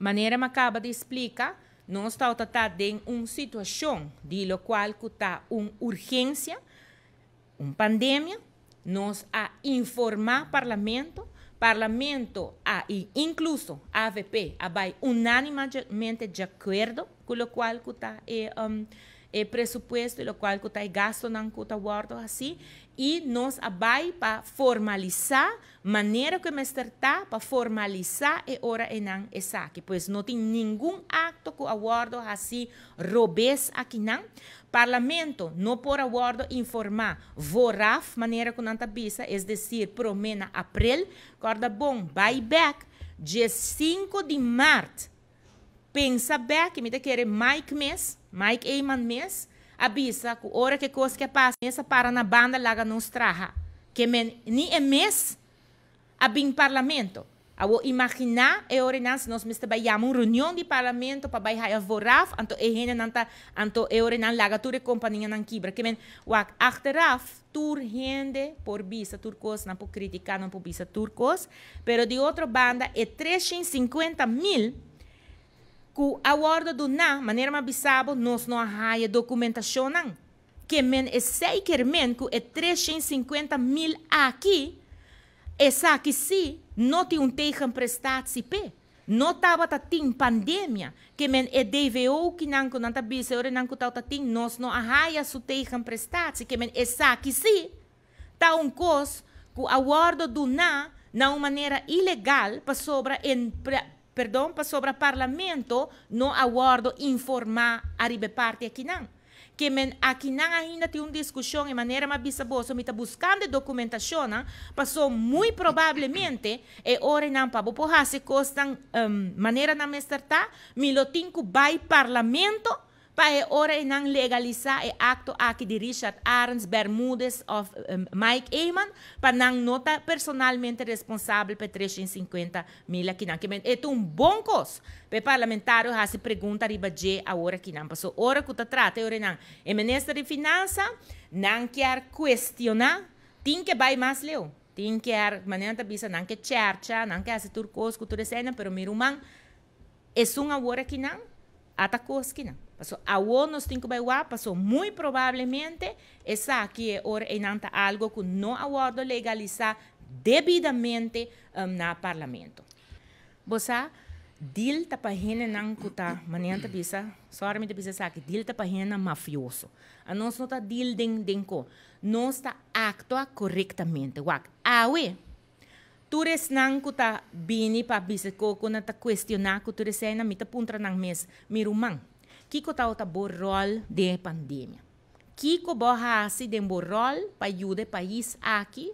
maneira me acaba de explicar, nós estamos tratando de uma situação de lo qual está uma urgência, uma pandemia, nós a informar o parlamento, parlamento a e incluso a AVP a vai unanimemente de acordo com o qual está é, um, eh, presupuesto, lo cual que gasto não kuta guardo assim, e nós abai para formalizar maneira que me está para formalizar e hora e nan e saque, pois não tem nenhum acto que aguardo assim robes aqui não. Parlamento não por acordo informar voraf maneira que não tabisa, é decir, promena abril, corda bom, back dia 5 de março. Pensa bem que me querer mais mês Mike eiman mes, avisa que hora que coisa que passa, essa para na banda laga nos traha. Que men, ni é mês, abim parlamento. Eu vou imaginar e ordenança, nós me trabalhamos uma reunião de parlamento para baixar a voraf, anto e hena nanta, anto e lá laga ture companhia nan kibra. Que men, wak achteraf, tur hende por bisa turcos, não por criticar, não por bisa turcos, pero de outra banda é 350 mil ku awardo do na maneira mais mabisabo nos no arraia documentação nan que men é sei que men ku é 350 mil aqui é só que se não te um teijan prestado si pe não tava ta ting pandemia que men é DVO que nan ku nan ta bise ore nan tal ta ta ting nos no arraia su teijan prestado que men é só que se tá um cos ku awardo do na na uma maneira ilegal para sobra em perdão, sobre parlamento não aguardo informar a ribe parte aqui não. Que men, aqui não ainda tem uma discussão de maneira mais bisabosa, me está buscando documentação, ¿ah? passou muito provavelmente e eh, ora não para vou porra se costam um, maneira na mestre tá, me lo vai parlamento, Pa e ora e nang legaliza acto aqui de Richard Arns, Bermudes of um, Mike Eamon, para não nota personalmente responsável por 350 mil aqui não. E um bom Para o parlamentar, ha se pergunta riba je a ora aqui nang. Passo ora que está trata e não. nang. ministro de finanças, não quer questionar, tem que vai mais leu. Tem que ir, maneira ta bisa não que cercha, não que hace turcos, cultura cena, pero miruman. é un agora que não, atacos que não. Paso, a tem que bailar, passou muito provavelmente essa aqui é eh, or enanta algo que não aguardo legalizar debidamente um, na parlamento. Bosa, dil tapahene nang kuta manenta bisa, sorry me bisa sa que dil mafioso. A nós não dil den denko, nós tá actua correctamente. Wak, awe, ah, tures nang kuta bini pa bisa ko kuna ta cuestiona ko tures na mita puntra nang mes mirumang. Kiko tá tauta rol de pandemia. Kiko borra assim de rol para ajudar o país aqui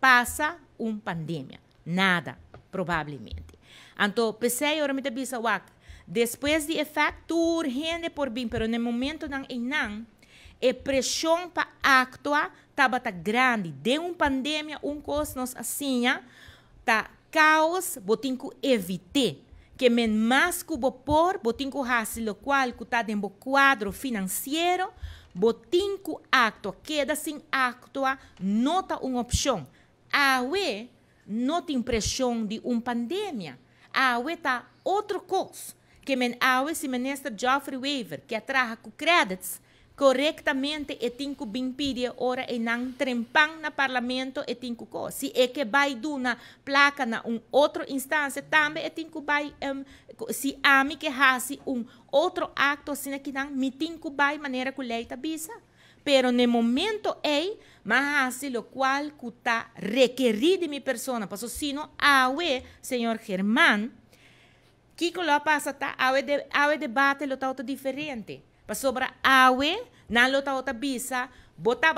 passa uma pandemia. Nada, provavelmente. Então, pensei, eu me disse, depois de efeito urgente por bem, pero no momento não é não, a pressão para actuar estava tá grande. De uma pandemia, um cosmos assim, tá caos, botinco evitar que men más cubo por botinco hasi lo cual cuta bo quadro financiero botinco acto queda sin acto nota un opción awe nota impressão de um pandemia awe tá outro cos que men awe se menesta Geoffrey Weaver que atraha com credits correctamente etinku bimpiria ora enan trempan na parlamento etinku ko. Si es que vai de placa na un outro también tambe etinku bai um, em, si ami que hace un otro acto sino que nan mitinku manera maneira colheita visa Pero el momento hay más hace lo cual cuta requerir de mi persona. Paso sino awe, señor Germán, Kiko lo pasa ta awe de debate lo tauto diferente sobra awe, nalo ta ota bisa,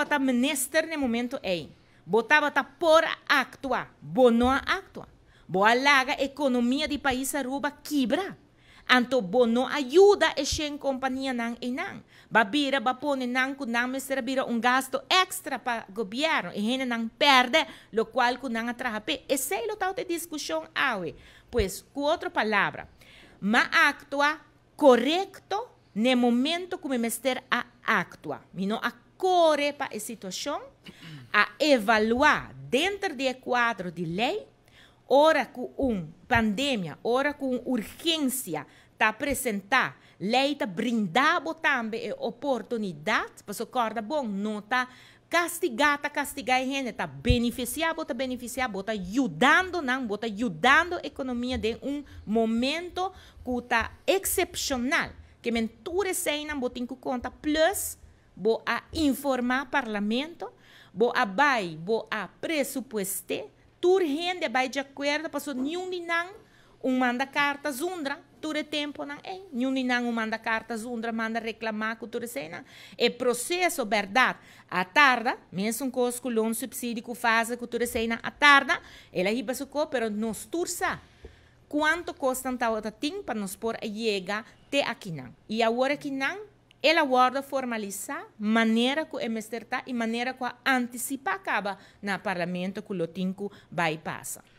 ta minister ne momento ei. botaba ta por actua, bono actua. Boa laga economia de país aruba quibra. Anto bono ayuda e shen nan e nan. Babira nan nan nan mesera bira un gasto extra para gobierno, E hene nan perde, lo cual nan atrapa, E sei lo tau discusión awe. Pues, cuatro palabras, palabra, Ma actua correcto No momento como mestre a actua, mino a correr para a situação, a evaluar dentro de quadro de lei, ora com um pandemia, ora com urgência, tá apresentar lei tá brindabo também oportunidade, para corda bom, não tá castigar, castigar a gente, tá beneficiado, está beneficiado, está ajudando, não, está ajudando a economia de um momento que tá excepcional que mentura ture seinan bo tinku conta plus bo a informar parlamento, bo a bai, bo a presupueste, tur rende bai de acordo, passou nenhum dinan, um manda carta zundra, ture tempo não ei, nenhum dinan um manda carta zundra, manda reclamar com ture seinan. E processo, verdade, a tarda, mesmo com cosco colon subsídio fase faz com ture seinan a tarda, ela riba socorro, pero nos tursa quanto custa a TIM para nos pôr chega até aqui não. E agora aqui não, ela guarda formalizar maneira que o MSTR está e maneira que antecipa acaba no parlamento que o TIM bypassa.